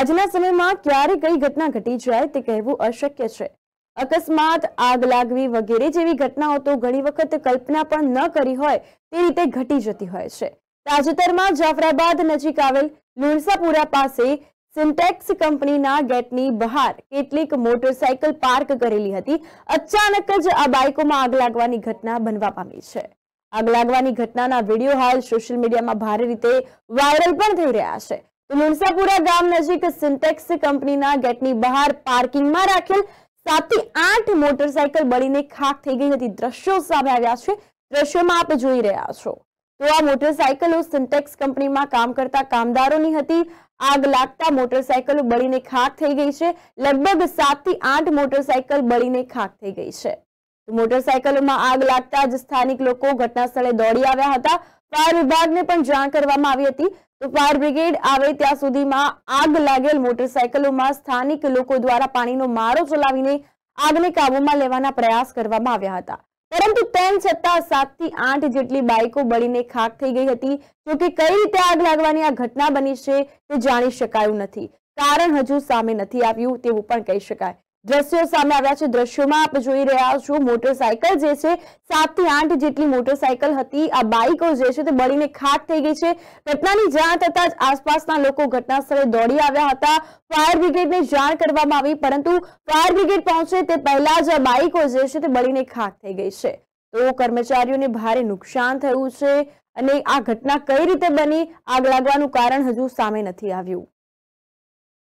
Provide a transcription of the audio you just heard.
આજના સમયમાં ક્યારે કઈ ઘટના ઘટી જાય તે કહેવું અશક્ય છે અકસ્માત આગ લાગવી વગેરે જેવી ઘટનાઓ તો ઘણી વખત કલ્પના પણ ન કરી હોય તે રીતે ઘટી જતી હોય છે તાજેતરમાં જાફરાબાદ નજીક આવેલ લુણસાપુરા પાસે સિન્ટેક્સ કંપનીના ગેટની બહાર કેટલીક મોટરસાયકલ પાર્ક કરેલી હતી અચાનક જ આ બાઇકોમાં આગ લાગવાની ઘટના બનવા પામી છે આગ લાગવાની ઘટનાના વિડીયો હાલ સોશિયલ મીડિયામાં ભારે રીતે વાયરલ પણ થઈ રહ્યા છે મુનસાપુરા ગામ નજીક સિન્ટેક્સ કંપનીના ગેટની બહાર પાર્કિંગમાં રાખેલ સાતથી આઠ મોટરસાયકલ બળીને ખાખ થઈ ગઈ હતી દ્રશ્યો સામે આવ્યા છે દ્રશ્યોમાં આપ જોઈ રહ્યા છો તો આ મોટરસાયકલો સિન્ટેક્સ કંપનીમાં કામ કરતા કામદારોની હતી આગ લાગતા મોટરસાયકલો બળીને ખાખ થઈ ગઈ છે લગભગ સાતથી આઠ મોટરસાયકલ બળીને ખાખ થઈ ગઈ છે મોટરસાયકલોમાં આગ લાગતા જ સ્થાનિક લોકો ઘટના સ્થળે દોડી આવ્યા હતા ફાયર વિભાગને પણ જાણ કરવામાં આવી હતી તો ફાયર બ્રિગેડ આવે ત્યાં સુધીમાં આગ લાગેલ મોટરસાયકલોમાં સ્થાનિક લોકો દ્વારા પાણીનો મારો ચલાવીને આગને કાબૂમાં લેવાના પ્રયાસ કરવામાં આવ્યા હતા પરંતુ તેમ છતાં સાત થી આઠ જેટલી બાઇકો બળીને ખાક થઈ ગઈ હતી જોકે કઈ રીતે આગ લાગવાની આ ઘટના બની છે તે જાણી શકાયું નથી કારણ હજુ સામે નથી આવ્યું તેવું પણ કહી શકાય દ્રશ્યો સામે આવ્યા છે દ્રશ્યોમાં આપ જોઈ રહ્યા છો મોટરસાયકલ જે છે સાત થી આઠ જેટલી મોટરસાયકલ હતી આ બાઇકો જે છે તે બળીને ખાક થઈ ગઈ છે ઘટનાની જાણ થતાં જ આસપાસના લોકો ઘટના સ્થળે દોડી આવ્યા હતા ફાયર બ્રિગેડને જાણ કરવામાં આવી પરંતુ ફાયર બ્રિગેડ પહોંચે તે પહેલા જ બાઇકો જે છે તે બળીને ખાક થઈ ગઈ છે તો કર્મચારીઓને ભારે નુકસાન થયું છે અને આ ઘટના કઈ રીતે બની આગ લાગવાનું કારણ હજુ સામે નથી આવ્યું